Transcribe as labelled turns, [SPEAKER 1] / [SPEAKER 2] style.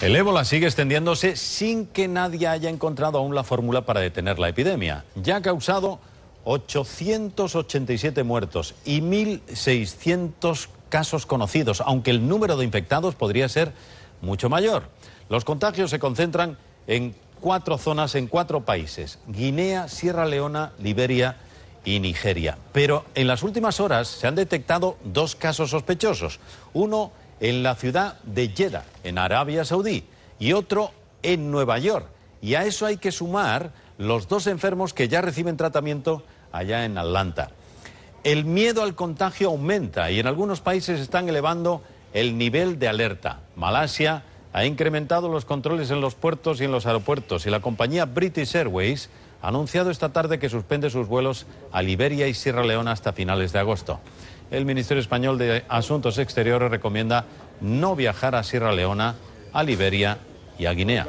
[SPEAKER 1] El ébola sigue extendiéndose sin que nadie haya encontrado aún la fórmula para detener la epidemia. Ya ha causado 887 muertos y 1.600 casos conocidos, aunque el número de infectados podría ser mucho mayor. Los contagios se concentran en cuatro zonas, en cuatro países, Guinea, Sierra Leona, Liberia y Nigeria. Pero en las últimas horas se han detectado dos casos sospechosos, uno en la ciudad de Jeddah, en Arabia Saudí, y otro en Nueva York. Y a eso hay que sumar los dos enfermos que ya reciben tratamiento allá en Atlanta. El miedo al contagio aumenta y en algunos países están elevando el nivel de alerta. Malasia ha incrementado los controles en los puertos y en los aeropuertos y la compañía British Airways ha anunciado esta tarde que suspende sus vuelos a Liberia y Sierra Leona hasta finales de agosto. El Ministerio Español de Asuntos Exteriores recomienda no viajar a Sierra Leona, a Liberia y a Guinea.